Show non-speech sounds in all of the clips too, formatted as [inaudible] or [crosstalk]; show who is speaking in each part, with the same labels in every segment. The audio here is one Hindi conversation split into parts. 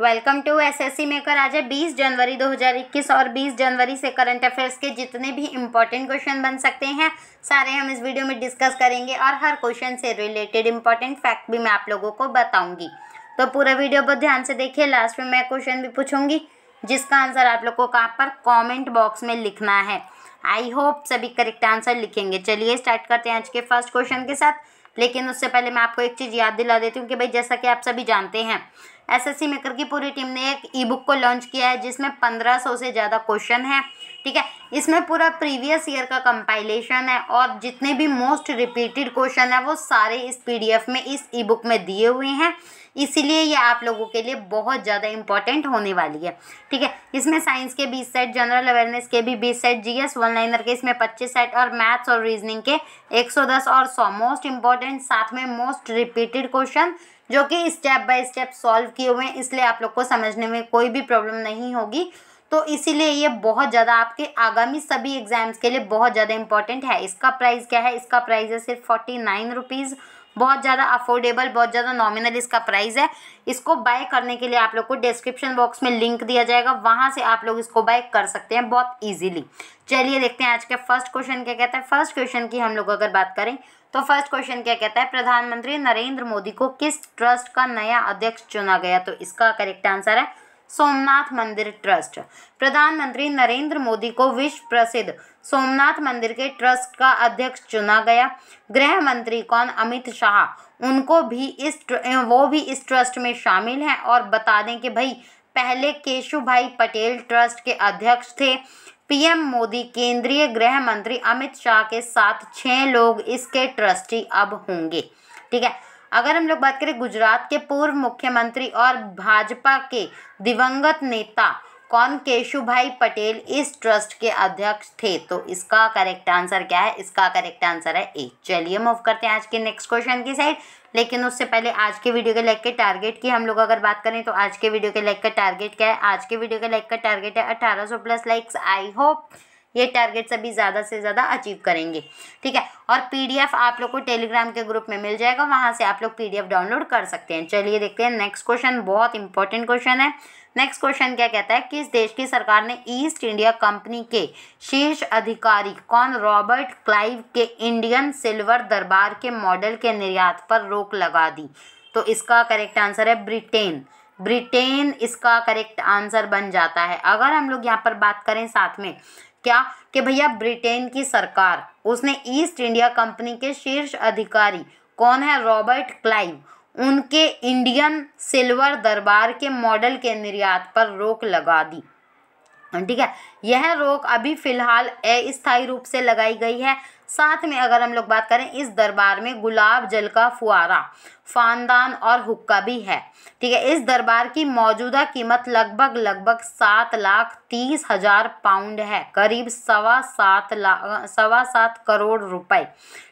Speaker 1: वेलकम टू एसएससी मेकर आज है बीस जनवरी 2021 और 20 जनवरी से करंट अफेयर्स के जितने भी इंपॉर्टेंट क्वेश्चन बन सकते हैं सारे हम इस वीडियो में डिस्कस करेंगे और हर क्वेश्चन से रिलेटेड इंपॉर्टेंट फैक्ट भी मैं आप लोगों को बताऊंगी तो पूरा वीडियो बहुत ध्यान से देखिए लास्ट में मैं क्वेश्चन भी पूछूंगी जिसका आंसर आप लोग को कहाँ पर कॉमेंट बॉक्स में लिखना है आई होप सभी करेक्ट आंसर लिखेंगे चलिए स्टार्ट करते हैं आज के फर्स्ट क्वेश्चन के साथ लेकिन उससे पहले मैं आपको एक चीज़ याद दिला देती हूँ कि भाई जैसा कि आप सभी जानते हैं एसएससी मेकर की पूरी टीम ने एक ई बुक को लॉन्च किया है जिसमें पंद्रह सौ से ज़्यादा क्वेश्चन है ठीक है इसमें पूरा प्रीवियस ईयर का कंपाइलेशन है और जितने भी मोस्ट रिपीटेड क्वेश्चन है वो सारे इस पीडीएफ में इस ई बुक में दिए हुए हैं इसीलिए ये आप लोगों के लिए बहुत ज़्यादा इंपॉर्टेंट होने वाली है ठीक है इसमें साइंस के बीस सेट जनरल अवेयरनेस के भी बीस set G S one liner के इसमें पच्चीस सेट और मैथ्स और रीजनिंग के एक सौ दस और सौ मोस्ट इंपॉर्टेंट साथ में मोस्ट रिपीटेड क्वेश्चन जो कि स्टेप बाय स्टेप सॉल्व किए हुए हैं इसलिए आप लोग को समझने में कोई भी प्रॉब्लम नहीं होगी तो इसीलिए ये बहुत ज़्यादा आपके आगामी सभी एग्जाम्स के लिए बहुत ज़्यादा इंपॉर्टेंट है इसका प्राइस क्या है इसका प्राइस है सिर्फ फोर्टी नाइन रुपीज़ बहुत ज़्यादा अफोर्डेबल बहुत ज़्यादा नॉमिनल इसका प्राइस है इसको बाय करने के लिए आप लोग को डिस्क्रिप्शन बॉक्स में लिंक दिया जाएगा वहाँ से आप लोग इसको बाय कर सकते हैं बहुत ईजिली चलिए देखते हैं आज के फर्स्ट क्वेश्चन क्या कहता है फर्स्ट क्वेश्चन की हम लोग अगर बात करें तो फर्स्ट क्वेश्चन क्या कहता है प्रधानमंत्री नरेंद्र मोदी को किस ट्रस्ट का नया अध्यक्ष चुना गया तो इसका करेक्ट आंसर है सोमनाथ मंदिर ट्रस्ट प्रधानमंत्री नरेंद्र मोदी को विश्व प्रसिद्ध सोमनाथ मंदिर के ट्रस्ट का अध्यक्ष चुना गया गृह मंत्री कौन अमित शाह उनको भी इस वो भी इस ट्रस्ट में शामिल हैं और बता दें कि भाई पहले केशु भाई पटेल ट्रस्ट के अध्यक्ष थे पीएम मोदी केंद्रीय गृह मंत्री अमित शाह के साथ छः लोग इसके ट्रस्टी अब होंगे ठीक है अगर हम लोग बात करें गुजरात के पूर्व मुख्यमंत्री और भाजपा के दिवंगत नेता कौन केशुभाई पटेल इस ट्रस्ट के अध्यक्ष थे तो इसका करेक्ट आंसर क्या है इसका करेक्ट आंसर है ए चलिए मूव करते हैं आज के नेक्स्ट क्वेश्चन की साइड लेकिन उससे पहले आज के वीडियो के लाइक के टारगेट की हम लोग अगर बात करें तो आज के वीडियो के लाइक का टारगेट क्या है आज के वीडियो के लाइक का टारगेट है अठारह प्लस लाइक्स आई होप ये टारगेट सभी ज़्यादा से ज़्यादा अचीव करेंगे ठीक है और पीडीएफ आप लोग को टेलीग्राम के ग्रुप में मिल जाएगा वहाँ से आप लोग पीडीएफ डाउनलोड कर सकते हैं चलिए देखते हैं नेक्स्ट क्वेश्चन बहुत इंपॉर्टेंट क्वेश्चन है नेक्स्ट क्वेश्चन क्या कहता है किस देश की सरकार ने ईस्ट इंडिया कंपनी के शीर्ष अधिकारी कौन रॉबर्ट क्लाइव के इंडियन सिल्वर दरबार के मॉडल के निर्यात पर रोक लगा दी तो इसका करेक्ट आंसर है ब्रिटेन ब्रिटेन इसका करेक्ट आंसर बन जाता है अगर हम लोग यहाँ पर बात करें साथ में क्या कि भैया ब्रिटेन की सरकार उसने ईस्ट इंडिया कंपनी के शीर्ष अधिकारी कौन है रॉबर्ट क्लाइव उनके इंडियन सिल्वर दरबार के मॉडल के निर्यात पर रोक लगा दी ठीक है यह रोक अभी फ़िलहाल अस्थायी रूप से लगाई गई है साथ में अगर हम लोग बात करें इस दरबार में गुलाब जल का फुआरा फानदान और हुक्का भी है ठीक है इस दरबार की मौजूदा कीमत लगभग लगभग सात लाख तीस हज़ार पाउंड है करीब सवा सात लाख सवा सात करोड़ रुपए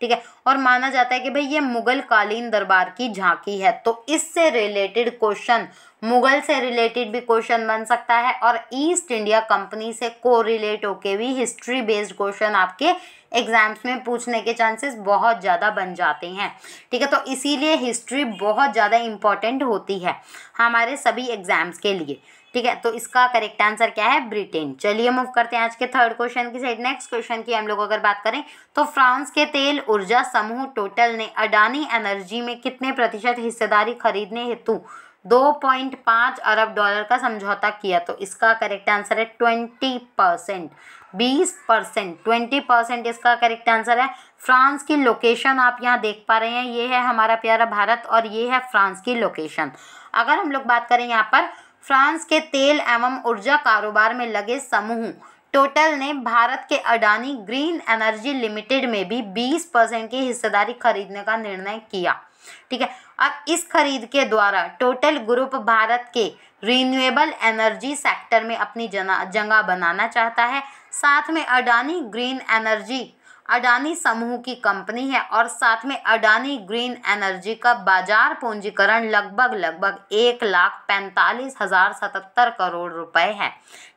Speaker 1: ठीक है और माना जाता है कि भाई ये मुग़ल कालीन दरबार की झांकी है तो इससे रिलेटेड क्वेश्चन मुगल से रिलेटेड भी क्वेश्चन बन सकता है और ईस्ट इंडिया कंपनी से को रिलेट होके भी हिस्ट्री बेस्ड क्वेश्चन आपके एग्जाम्स में पूछने के चांसेस बहुत ज़्यादा बन जाते हैं ठीक है तो इसीलिए हिस्ट्री बहुत ज़्यादा इंपॉर्टेंट होती है हमारे सभी एग्जाम्स के लिए ठीक है तो इसका करेक्ट आंसर क्या है ब्रिटेन चलिए मूव करते हैं आज के थर्ड क्वेश्चन की साइड नेक्स्ट क्वेश्चन की हम लोग अगर बात करें तो फ्रांस के तेल ऊर्जा समूह टोटल ने अडानी एनर्जी में कितने प्रतिशत हिस्सेदारी खरीदने हेतु 2.5 अरब डॉलर का समझौता किया तो इसका करेक्ट आंसर है 20 परसेंट बीस परसेंट ट्वेंटी परसेंट इसका करेक्ट आंसर है फ्रांस की लोकेशन आप यहाँ देख पा रहे हैं ये है हमारा प्यारा भारत और ये है फ्रांस की लोकेशन अगर हम लोग बात करें यहाँ पर फ्रांस के तेल एवं ऊर्जा कारोबार में लगे समूह टोटल ने भारत के अडानी ग्रीन एनर्जी लिमिटेड में भी 20 परसेंट की हिस्सेदारी खरीदने का निर्णय किया ठीक है अब इस खरीद के द्वारा टोटल ग्रुप भारत के रिन्यूएबल एनर्जी सेक्टर में अपनी जना जगह बनाना चाहता है साथ में अडानी ग्रीन एनर्जी अडानी समूह की कंपनी है और साथ में अडानी ग्रीन एनर्जी का बाजार पूंजीकरण लगभग लगभग एक लाख पैंतालीस हजार सतहत्तर करोड़ रुपए है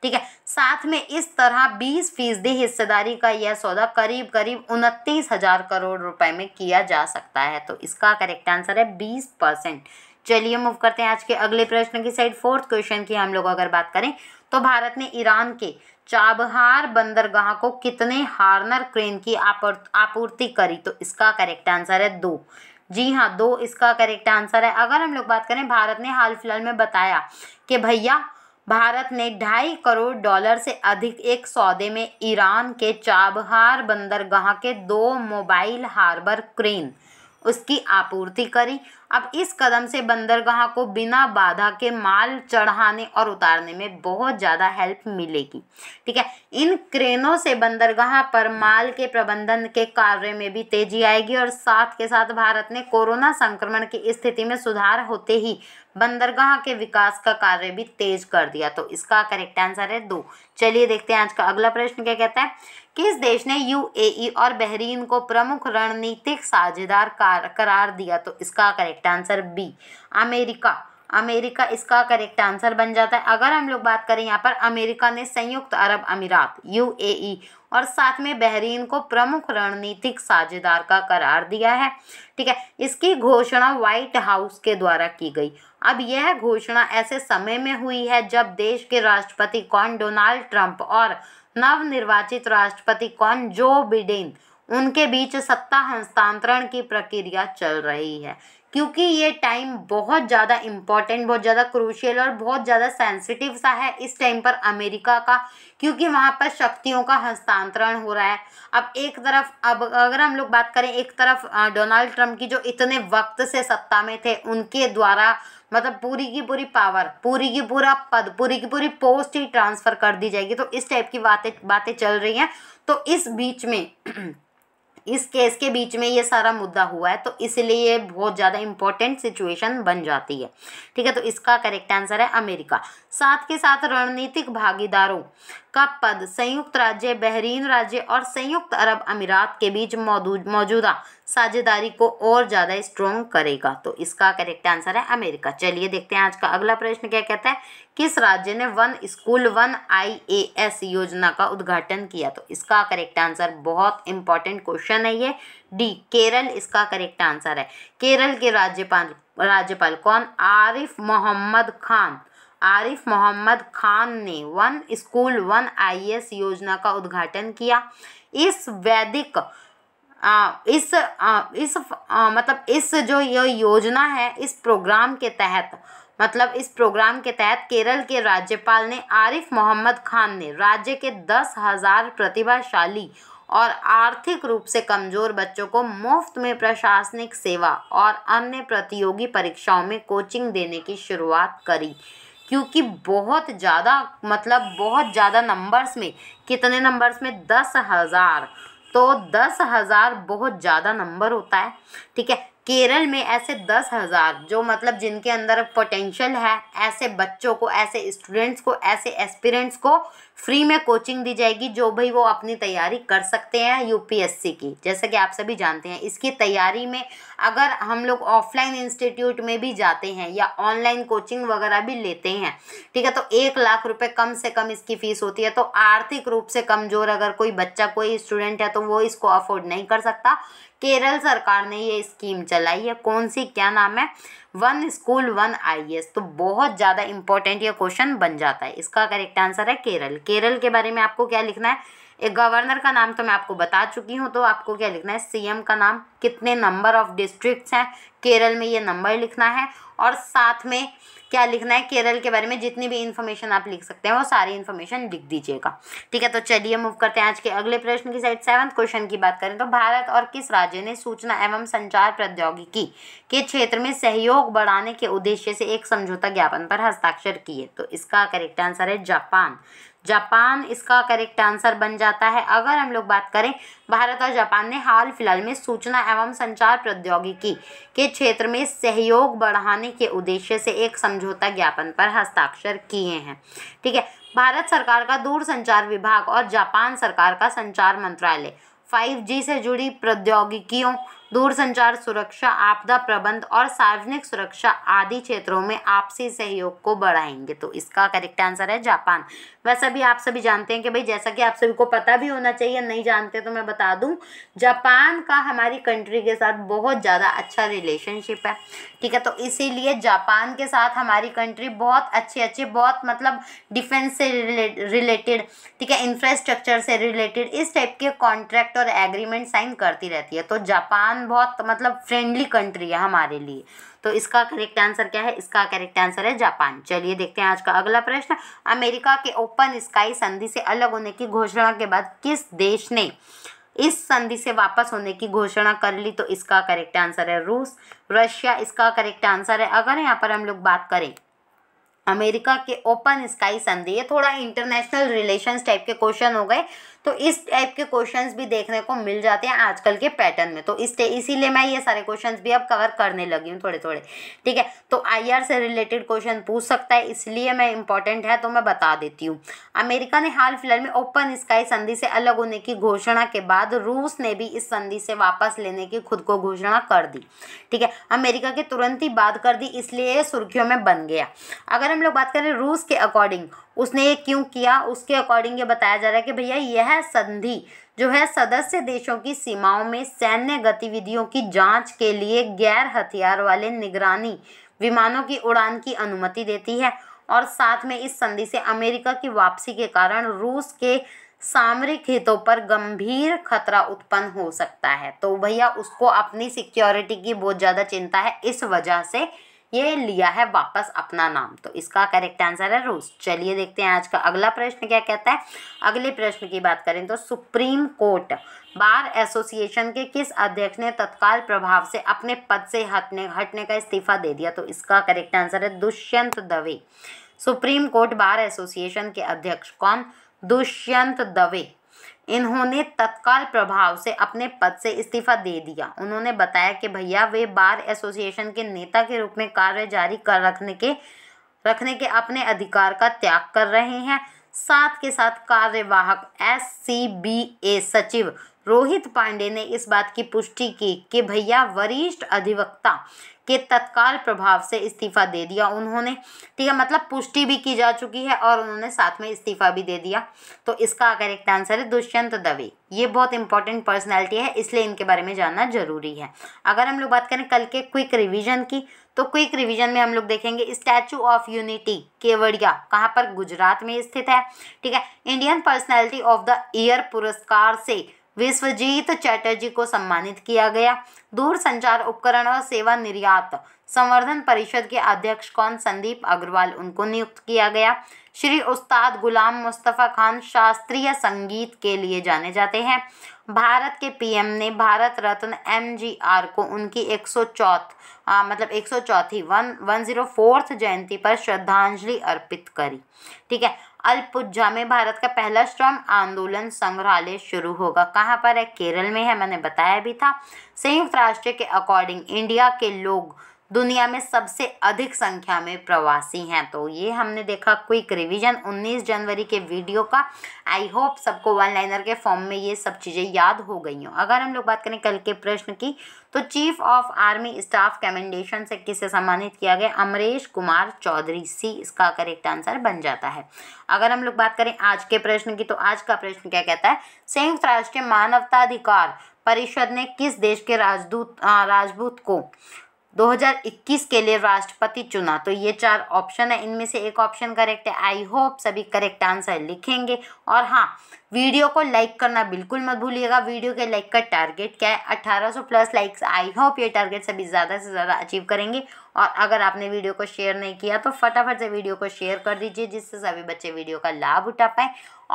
Speaker 1: ठीक है साथ में इस तरह बीस फीसदी हिस्सेदारी का यह सौदा करीब करीब उनतीस हजार करोड़ रुपए में किया जा सकता है तो इसका करेक्ट आंसर है बीस परसेंट चलिए मूव करते हैं आज के अगले प्रश्न की साइड फोर्थ क्वेश्चन की हम लोग अगर बात करें तो भारत ने ईरान के चाबहार बंदरगाह को कितने हार्नर क्रेन की आपूर्ति करी तो इसका करेक्ट आंसर है दो जी हाँ दो इसका करेक्ट आंसर है अगर हम लोग बात करें भारत ने हाल फिलहाल में बताया कि भैया भारत ने ढाई करोड़ डॉलर से अधिक एक सौदे में ईरान के चाबहार बंदरगाह के दो मोबाइल हार्बर क्रेन उसकी आपूर्ति करी अब इस कदम से बंदरगाह को बिना बाधा के माल चढ़ाने और उतारने में बहुत ज़्यादा हेल्प मिलेगी ठीक है इन क्रेनों से बंदरगाह पर माल के प्रबंधन के कार्य में भी तेजी आएगी और साथ के साथ भारत ने कोरोना संक्रमण की स्थिति में सुधार होते ही बंदरगाह के विकास का कार्य भी तेज कर दिया तो इसका करेक्ट आंसर है दो चलिए देखते हैं आज का अगला प्रश्न क्या कहता है किस देश ने यूएई और बहरीन को प्रमुख रणनीतिक साझेदार करार दिया तो इसका correct correct answer B America America इसका करेक्ट आंसर बन जाता है अगर हम लोग बात करें यहाँ पर अमेरिका ने संयुक्त अरब अमीरात यूएई और साथ में बहरीन को प्रमुख रणनीतिक साझेदार का करार दिया है ठीक है इसकी घोषणा व्हाइट हाउस के द्वारा की गई अब यह घोषणा ऐसे समय में हुई है जब देश के राष्ट्रपति कौन डोनाल्ड ट्रंप और नव निर्वाचित राष्ट्रपति कौन जो बिडेन उनके बीच सत्ता हस्तांतरण की प्रक्रिया चल रही है क्योंकि ये टाइम बहुत ज़्यादा इम्पॉर्टेंट बहुत ज़्यादा क्रूशियल और बहुत ज़्यादा सेंसिटिव सा है इस टाइम पर अमेरिका का क्योंकि वहाँ पर शक्तियों का हस्तांतरण हो रहा है अब एक तरफ अब अगर हम लोग बात करें एक तरफ डोनाल्ड ट्रंप की जो इतने वक्त से सत्ता में थे उनके द्वारा मतलब पूरी की पूरी पावर पूरी की पूरा पद पूरी की पूरी पोस्ट ही ट्रांसफ़र कर दी जाएगी तो इस टाइप की बातें बातें चल रही हैं तो इस बीच में [clears throat] इस केस के बीच में ये सारा मुद्दा हुआ है तो इसलिए बहुत ज़्यादा इंपॉर्टेंट सिचुएशन बन जाती है ठीक है तो इसका करेक्ट आंसर है अमेरिका साथ के साथ रणनीतिक भागीदारों का पद संयुक्त राज्य बहरीन राज्य और संयुक्त अरब अमीरात के बीच मौजूदा साझेदारी को और ज़्यादा स्ट्रॉन्ग करेगा तो इसका करेक्ट आंसर है अमेरिका चलिए देखते हैं आज का अगला प्रश्न क्या कहता है किस राज्य ने वन स्कूल वन आईएएस योजना का उद्घाटन किया तो इसका करेक्ट आंसर बहुत इंपॉर्टेंट क्वेश्चन है ये डी केरल इसका करेक्ट आंसर है केरल के राज्यपाल राज्यपाल कौन आरिफ मोहम्मद खान आरिफ मोहम्मद खान ने वन स्कूल वन आईएएस योजना का उद्घाटन किया इस वैदिक आ, इस आ, इस आ, मतलब इस जो ये योजना है इस प्रोग्राम के तहत मतलब इस प्रोग्राम के तहत केरल के राज्यपाल ने आरिफ मोहम्मद खान ने राज्य के दस हज़ार प्रतिभाशाली और आर्थिक रूप से कमज़ोर बच्चों को मुफ्त में प्रशासनिक सेवा और अन्य प्रतियोगी परीक्षाओं में कोचिंग देने की शुरुआत करी क्योंकि बहुत ज़्यादा मतलब बहुत ज़्यादा नंबर्स में कितने नंबर्स में दस हज़ार तो दस हज़ार बहुत ज़्यादा नंबर होता है ठीक है केरल में ऐसे दस हज़ार जो मतलब जिनके अंदर पोटेंशियल है ऐसे बच्चों को ऐसे स्टूडेंट्स को ऐसे एस्पिरेंट्स को फ्री में कोचिंग दी जाएगी जो भाई वो अपनी तैयारी कर सकते हैं यूपीएससी की जैसा कि आप सभी जानते हैं इसकी तैयारी में अगर हम लोग ऑफलाइन इंस्टीट्यूट में भी जाते हैं या ऑनलाइन कोचिंग वगैरह भी लेते हैं ठीक है तो एक लाख रुपए कम से कम इसकी फ़ीस होती है तो आर्थिक रूप से कमज़ोर अगर कोई बच्चा कोई स्टूडेंट है तो वो इसको अफोर्ड नहीं कर सकता केरल सरकार ने ये स्कीम चलाई है कौन सी क्या नाम है वन स्कूल वन आई तो बहुत ज़्यादा इंपॉर्टेंट यह क्वेश्चन बन जाता है इसका करेक्ट आंसर है केरल केरल के बारे में आपको क्या लिखना है एक गवर्नर का नाम तो मैं आपको बता चुकी हूँ तो आपको क्या लिखना है सीएम का नाम कितने नंबर ऑफ डिस्ट्रिक्ट्स हैं केरल में ये नंबर लिखना है और साथ में क्या लिखना है केरल के बारे में जितनी भी इन्फॉर्मेशन आप लिख सकते हैं वो सारी इन्फॉर्मेशन लिख दीजिएगा ठीक है तो चलिए मूव करते हैं आज के अगले प्रश्न की साइड सेवंथ क्वेश्चन की बात करें तो भारत और किस राज्य ने सूचना एवं संचार प्रौद्योगिकी के क्षेत्र में सहयोग बढ़ाने के उद्देश्य से एक समझौता ज्ञापन पर हस्ताक्षर किए तो इसका करेक्ट आंसर है जापान जापान इसका करेक्ट आंसर बन जाता है अगर हम लोग बात करें भारत और जापान ने हाल फिलहाल में सूचना एवं संचार प्रौद्योगिकी के क्षेत्र में सहयोग बढ़ाने के उद्देश्य से एक समझौता ज्ञापन पर हस्ताक्षर किए हैं ठीक है भारत सरकार का दूर संचार विभाग और जापान सरकार का संचार मंत्रालय 5G से जुड़ी प्रौद्योगिकियों दूरसंचार सुरक्षा आपदा प्रबंध और सार्वजनिक सुरक्षा आदि क्षेत्रों में आपसी सहयोग को बढ़ाएंगे तो इसका करेक्ट आंसर है जापान वैसे भी आप सभी जानते हैं कि भाई जैसा कि आप सभी को पता भी होना चाहिए नहीं जानते तो मैं बता दूं जापान का हमारी कंट्री के साथ बहुत ज़्यादा अच्छा रिलेशनशिप है ठीक है तो इसीलिए जापान के साथ हमारी कंट्री बहुत अच्छे अच्छे बहुत मतलब डिफेंस से रिलेटेड ठीक है इंफ्रास्ट्रक्चर से रिलेटेड इस टाइप के कॉन्ट्रैक्ट और एग्रीमेंट साइन करती रहती है तो जापान बहुत मतलब फ्रेंडली कंट्री है हमारे लिए तो इसका करेक्ट आंसर क्या है इसका करेक्ट आंसर है जापान चलिए देखते हैं आज का अगला प्रश्न अमेरिका के ओपन स्काई संधि से अलग होने की घोषणा के बाद किस देश ने इस संधि से वापस होने की घोषणा कर ली तो इसका करेक्ट आंसर है रूस रशिया इसका करेक्ट आंसर है अगर यहाँ पर हम लोग बात करें अमेरिका के ओपन स्काई संधि ये थोड़ा इंटरनेशनल रिलेशंस टाइप के क्वेश्चन हो गए तो इस टाइप के क्वेश्चन भी देखने को मिल जाते हैं आजकल के पैटर्न में तो इस इसीलिए मैं ये सारे क्वेश्चन भी अब कवर करने लगी हूँ थोड़े थोड़े ठीक है तो आई से रिलेटेड क्वेश्चन पूछ सकता है इसलिए मैं इंपॉर्टेंट है तो मैं बता देती हूँ अमेरिका ने हाल फिलहाल में ओपन स्काई संधि से अलग होने की घोषणा के बाद रूस ने भी इस संधि से वापस लेने की खुद को घोषणा कर दी ठीक है अमेरिका के तुरंत ही बात कर दी इसलिए सुर्खियों में बन गया अगर हम लोग बात करें रूस के अकॉर्डिंग उसने ये क्यों किया उसके अकॉर्डिंग ये बताया जा रहा है कि भैया यह संधि जो है सदस्य देशों की सीमाओं में सैन्य गतिविधियों की जांच के लिए गैर हथियार वाले निगरानी विमानों की उड़ान की अनुमति देती है और साथ में इस संधि से अमेरिका की वापसी के कारण रूस के सामरिक हितों पर गंभीर खतरा उत्पन्न हो सकता है तो भैया उसको अपनी सिक्योरिटी की बहुत ज़्यादा चिंता है इस वजह से ये लिया है वापस अपना नाम तो इसका करेक्ट आंसर है रूस चलिए देखते हैं आज का अगला प्रश्न क्या कहता है अगले प्रश्न की बात करें तो सुप्रीम कोर्ट बार एसोसिएशन के किस अध्यक्ष ने तत्काल प्रभाव से अपने पद से हटने हटने का इस्तीफा दे दिया तो इसका करेक्ट आंसर है Dushyant Dave supreme court bar association के अध्यक्ष कौन दुष्यंत दवे इन्होंने तत्काल प्रभाव से अपने पद से इस्तीफा दे दिया उन्होंने बताया कि भैया वे बार एसोसिएशन के नेता के रूप में कार्य जारी कर रखने के रखने के अपने अधिकार का त्याग कर रहे हैं साथ के साथ कार्यवाहक एस सी बी ए सचिव रोहित पांडे ने इस बात की पुष्टि की कि भैया वरिष्ठ अधिवक्ता के तत्काल प्रभाव से इस्तीफा दे दिया उन्होंने ठीक है मतलब पुष्टि भी की जा चुकी है और उन्होंने साथ में इस्तीफा भी दे दिया तो इसका करेक्ट आंसर है दुष्यंत दवे ये बहुत इंपॉर्टेंट पर्सनैलिटी है इसलिए इनके बारे में जानना जरूरी है अगर हम लोग बात करें कल के क्विक रिविजन की तो क्विक रिविजन में हम लोग देखेंगे स्टैचू ऑफ यूनिटी केवड़िया कहाँ पर गुजरात में स्थित है ठीक है Indian personality of the year पुरस्कार से विश्वजीत चैटर्जी को सम्मानित किया गया दूर संचार उपकरण और सेवा निर्यात संवर्धन परिषद के अध्यक्ष कौन संदीप अग्रवाल उनको नियुक्त किया गया श्री उस्ताद गुलाम मुस्तफ़ा खान शास्त्रीय संगीत के लिए जाने जाते हैं भारत के पीएम ने भारत रत्न एमजीआर को उनकी एक सौ मतलब एक सौ चौथी वन वन ज़ीरो फोर्थ जयंती पर श्रद्धांजलि अर्पित करी ठीक है अल्पुजा में भारत का पहला श्रम आंदोलन संग्रहालय शुरू होगा कहाँ पर है केरल में है मैंने बताया भी था संयुक्त राष्ट्र के अकॉर्डिंग इंडिया के लोग दुनिया में सबसे अधिक संख्या में प्रवासी हैं तो ये हमने देखा क्विक रिवीजन 19 जनवरी के वीडियो का आई होप सबको वन लाइनर के फॉर्म में ये सब चीज़ें याद हो गई हों अगर हम लोग बात करें कल के प्रश्न की तो chief of army staff commendation से किसे सम्मानित किया गया अमरेश कुमार चौधरी सी इसका करेक्ट आंसर बन जाता है अगर हम लोग बात करें आज के प्रश्न की तो आज का प्रश्न क्या कहता है संयुक्त राष्ट्र मानवताधिकार परिषद ने किस देश के राजदूत राजदूत को 2021 के लिए राष्ट्रपति चुना तो ये चार ऑप्शन है इनमें से एक ऑप्शन करेक्ट है आई होप सभी करेक्ट आंसर लिखेंगे और हाँ वीडियो को लाइक करना बिल्कुल मत भूलिएगा वीडियो के लाइक का टारगेट क्या है 1800 प्लस लाइक्स आई होप ये टारगेट सभी ज़्यादा से ज़्यादा अचीव करेंगे और अगर आपने वीडियो को शेयर नहीं किया तो फटाफट से वीडियो को शेयर कर दीजिए जिससे सभी बच्चे वीडियो का लाभ उठा पाएँ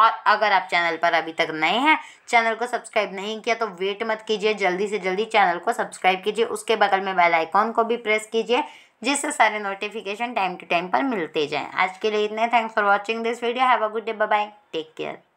Speaker 1: और अगर आप चैनल पर अभी तक नए हैं चैनल को सब्सक्राइब नहीं किया तो वेट मत कीजिए जल्दी से जल्दी चैनल को सब्सक्राइब कीजिए उसके बगल में बेल आइकॉन को भी प्रेस कीजिए जिससे सारे नोटिफिकेशन टाइम टू टाइम पर मिलते जाएं आज के लिए इतने thanks for watching this video have a good day bye take care